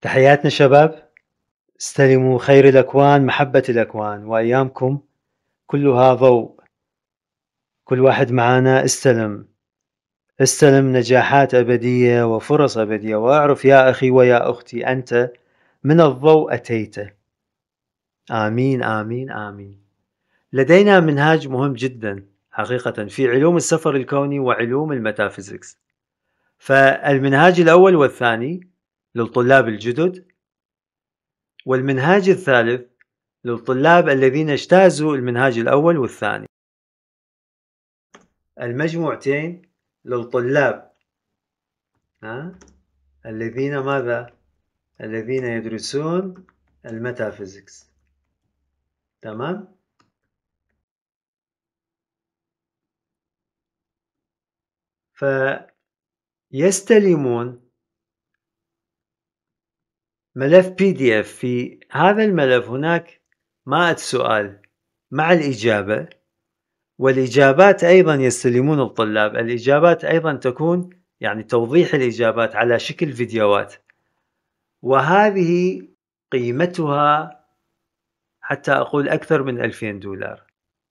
تحياتنا شباب استلموا خير الأكوان محبة الأكوان وأيامكم كلها ضوء كل واحد معانا استلم استلم نجاحات أبدية وفرص أبدية واعرف يا أخي ويا أختي أنت من الضوء أتيت آمين آمين آمين لدينا منهاج مهم جدا حقيقة في علوم السفر الكوني وعلوم الميتافيزيكس فالمنهاج الأول والثاني للطلاب الجدد والمنهاج الثالث للطلاب الذين اجتازوا المنهاج الأول والثاني المجموعتين للطلاب ها؟ الذين ماذا؟ الذين يدرسون الميتافيزيكس تمام؟ فيستلمون ملف بي دي اف في هذا الملف هناك مائة سؤال مع الإجابة والإجابات أيضا يستلمون الطلاب الإجابات أيضا تكون يعني توضيح الإجابات على شكل فيديوهات وهذه قيمتها حتى أقول أكثر من 2000 دولار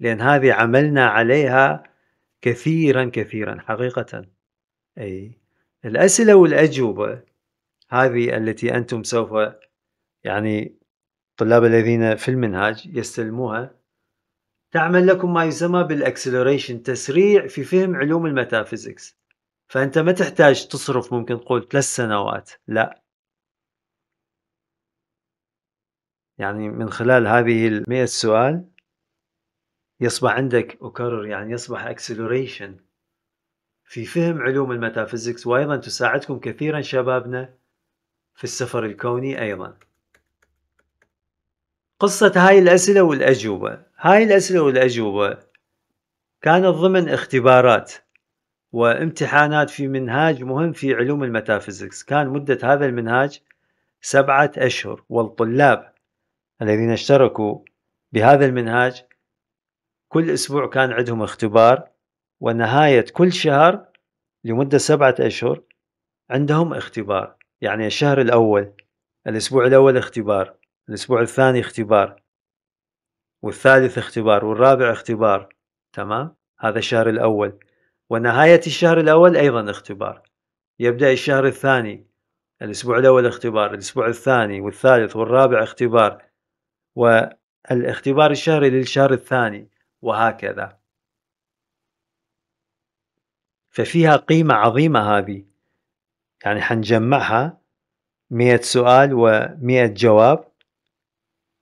لأن هذه عملنا عليها كثيرا كثيرا حقيقة أي الأسئلة والأجوبة هذه التي أنتم سوف يعني الطلاب الذين في المنهاج يستلموها تعمل لكم ما يسمى بالاكسلريشن تسريع في فهم علوم الميتافيزكس فانت ما تحتاج تصرف ممكن تقول ثلاث سنوات لا يعني من خلال هذه المئة سؤال يصبح عندك أكرر يعني يصبح اكسلريشن في فهم علوم الميتافيزكس وأيضا تساعدكم كثيرا شبابنا في السفر الكوني أيضا قصة هاي الأسئلة والأجوبة هاي الأسئلة والأجوبة كانت ضمن اختبارات وامتحانات في منهاج مهم في علوم الميتافيزيكس كان مدة هذا المنهاج سبعة أشهر والطلاب الذين اشتركوا بهذا المنهاج كل أسبوع كان عندهم اختبار ونهاية كل شهر لمدة سبعة أشهر عندهم اختبار يعني الشهر الأول الأسبوع الأول اختبار الأسبوع الثاني اختبار والثالث اختبار والرابع اختبار تمام هذا الشهر الأول ونهاية الشهر الأول أيضا اختبار يبدأ الشهر الثاني الأسبوع الأول اختبار الأسبوع الثاني والثالث والرابع اختبار والاختبار الشهري للشهر الثاني وهكذا ففيها قيمة عظيمة هذه يعني حنجمعها مية سؤال ومية جواب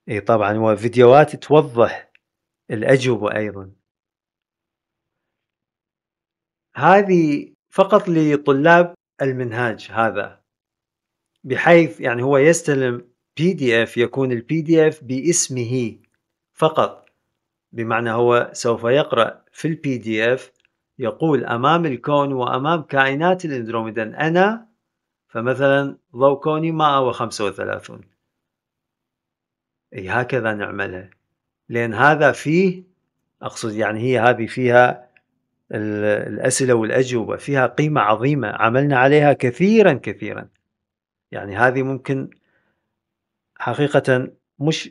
اي طبعا وفيديوهات توضح الأجوبة أيضا هذه فقط لطلاب المنهاج هذا بحيث يعني هو يستلم بي دي اف يكون البي دي اف باسمه فقط بمعنى هو سوف يقرأ في البي دي اف يقول أمام الكون وأمام كائنات الأندروميدا أنا فمثلا ضوء كوني ما وثلاثون أي هكذا نعملها لأن هذا فيه أقصد يعني هي هذه فيها الأسئلة والأجوبة فيها قيمة عظيمة عملنا عليها كثيرا كثيرا يعني هذه ممكن حقيقة مش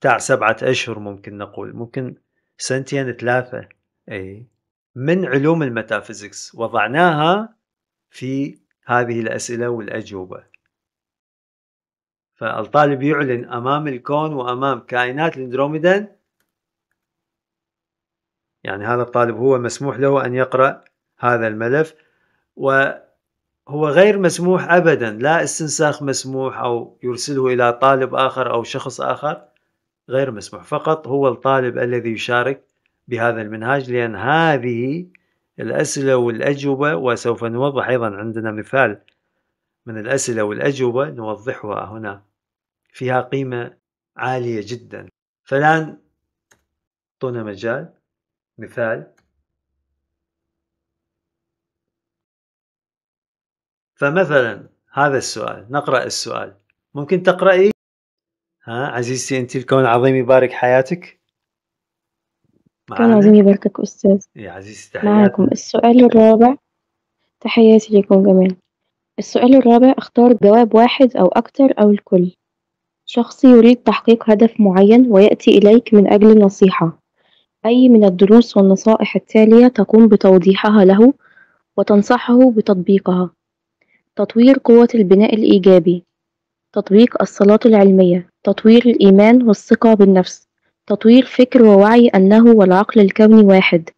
تاع سبعة أشهر ممكن نقول ممكن سنتين ثلاثة أي من علوم الميتافيزيكس وضعناها في هذه الأسئلة والأجوبة فالطالب يعلن أمام الكون وأمام كائنات الاندروميدا يعني هذا الطالب هو مسموح له أن يقرأ هذا الملف وهو غير مسموح أبدا لا استنساخ مسموح أو يرسله إلى طالب آخر أو شخص آخر غير مسموح فقط هو الطالب الذي يشارك بهذا المنهاج لأن هذه الأسئلة والأجوبة وسوف نوضح أيضا عندنا مثال من الأسئلة والأجوبة نوضحها هنا فيها قيمة عالية جدا فالآن أعطونا مجال مثال فمثلا هذا السؤال نقرأ السؤال ممكن تقرأي ها عزيزتي أنت الكون عظيم يبارك حياتك كان معانا عظيم يباركك أستاذ يا إيه، عزيزي معاكم السؤال الرابع تحياتي لكم جميعا السؤال الرابع اختار جواب واحد أو أكتر أو الكل شخص يريد تحقيق هدف معين ويأتي إليك من أجل نصيحة أي من الدروس والنصائح التالية تقوم بتوضيحها له وتنصحه بتطبيقها تطوير قوة البناء الإيجابي تطبيق الصلاة العلمية تطوير الإيمان والثقة بالنفس تطوير فكر ووعي أنه والعقل الكوني واحد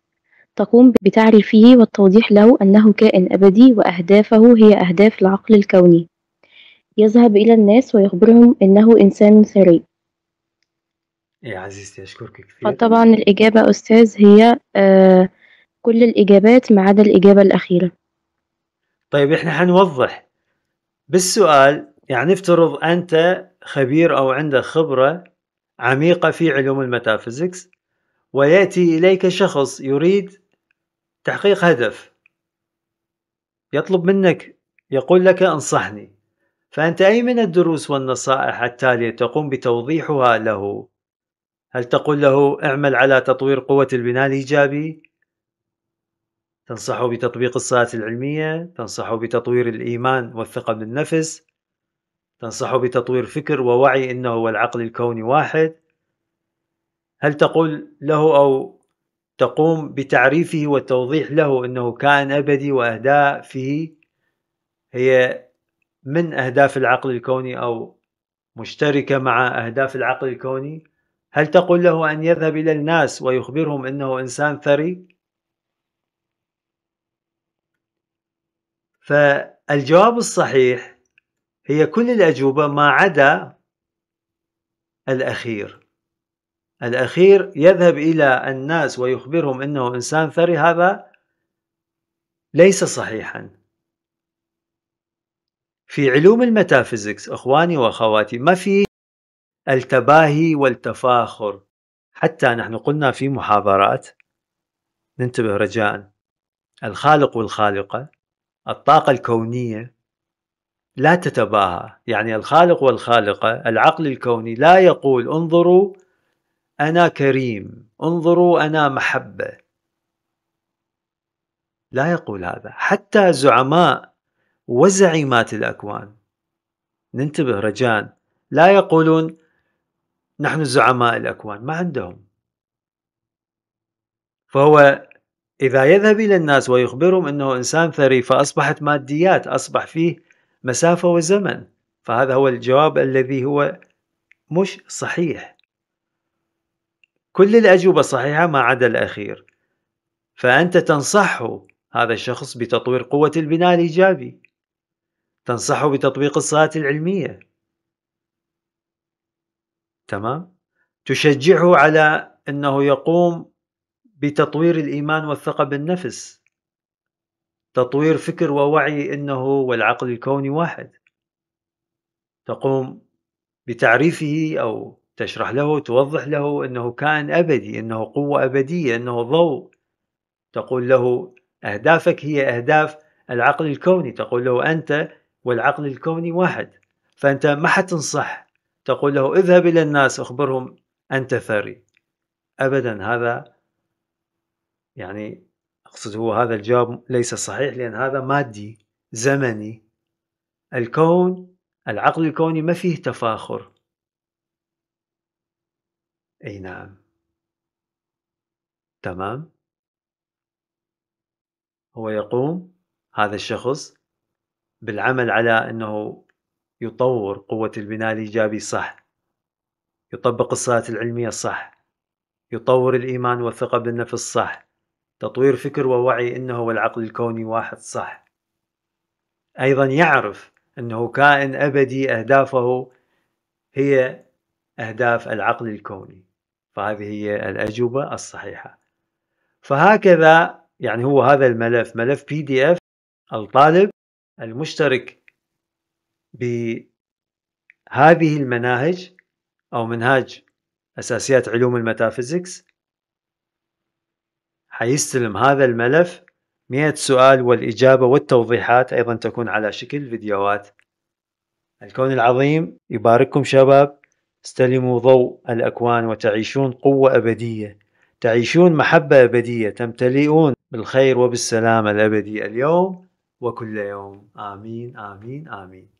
تقوم بتعريفه والتوضيح له أنه كائن أبدي وأهدافه هي أهداف العقل الكوني يذهب إلى الناس ويخبرهم أنه إنسان ثري إيه يا عزيزتي أشكرك كثير فطبعا الإجابة أستاذ هي آه كل الإجابات ما عدا الإجابة الأخيرة طيب إحنا حنوضح بالسؤال يعني افترض أنت خبير أو عندك خبرة عميقة في علوم الميتافيزيكس ويأتي إليك شخص يريد تحقيق هدف يطلب منك يقول لك انصحني فأنت أي من الدروس والنصائح التالية تقوم بتوضيحها له هل تقول له اعمل على تطوير قوة البناء الإيجابي؟ تنصحه بتطبيق الصلاة العلمية، تنصحه بتطوير الإيمان والثقة بالنفس، تنصح بتطوير فكر ووعي أنه والعقل الكوني واحد هل تقول له أو تقوم بتعريفه والتوضيح له أنه كائن أبدي وأهدافه هي من أهداف العقل الكوني أو مشتركة مع أهداف العقل الكوني هل تقول له أن يذهب إلى الناس ويخبرهم أنه إنسان ثري؟ فالجواب الصحيح هي كل الأجوبة ما عدا الأخير الأخير يذهب إلى الناس ويخبرهم أنه إنسان ثري هذا ليس صحيحا في علوم الميتافيزيكس إخواني وأخواتي ما في التباهي والتفاخر حتى نحن قلنا في محاضرات ننتبه رجاء الخالق والخالقة الطاقة الكونية لا تتباهى يعني الخالق والخالقة العقل الكوني لا يقول انظروا أنا كريم انظروا أنا محبة لا يقول هذا حتى زعماء وزعيمات الأكوان ننتبه رجاء لا يقولون نحن زعماء الأكوان ما عندهم فهو إذا يذهب إلى الناس ويخبرهم أنه إنسان ثري فأصبحت ماديات أصبح فيه مسافة وزمن فهذا هو الجواب الذي هو مش صحيح كل الأجوبة صحيحة ما عدا الأخير فأنت تنصحه هذا الشخص بتطوير قوة البناء الإيجابي تنصحه بتطبيق الصلاة العلمية تمام تشجعه على أنه يقوم بتطوير الإيمان والثقة بالنفس تطوير فكر ووعي انه والعقل الكوني واحد تقوم بتعريفه او تشرح له توضح له انه كائن ابدي انه قوه ابديه انه ضوء تقول له اهدافك هي اهداف العقل الكوني تقول له انت والعقل الكوني واحد فانت ما حتنصح تقول له اذهب الى الناس اخبرهم انت ثري ابدا هذا يعني اقصد هو هذا الجواب ليس صحيح لان هذا مادي زمني الكون العقل الكوني ما فيه تفاخر اي نعم تمام هو يقوم هذا الشخص بالعمل على انه يطور قوة البناء الايجابي صح يطبق الصلاة العلمية صح يطور الايمان والثقة بالنفس صح تطوير فكر ووعي أنه والعقل العقل الكوني واحد صح أيضا يعرف أنه كائن أبدي أهدافه هي أهداف العقل الكوني فهذه هي الأجوبة الصحيحة فهكذا يعني هو هذا الملف ملف بي دي اف الطالب المشترك بهذه المناهج أو منهاج أساسيات علوم الميتافيزيكس حيستلم هذا الملف مئة سؤال والإجابة والتوضيحات أيضا تكون على شكل فيديوهات الكون العظيم يبارككم شباب استلموا ضوء الأكوان وتعيشون قوة أبدية تعيشون محبة أبدية تمتلئون بالخير وبالسلامة الأبدية اليوم وكل يوم آمين آمين آمين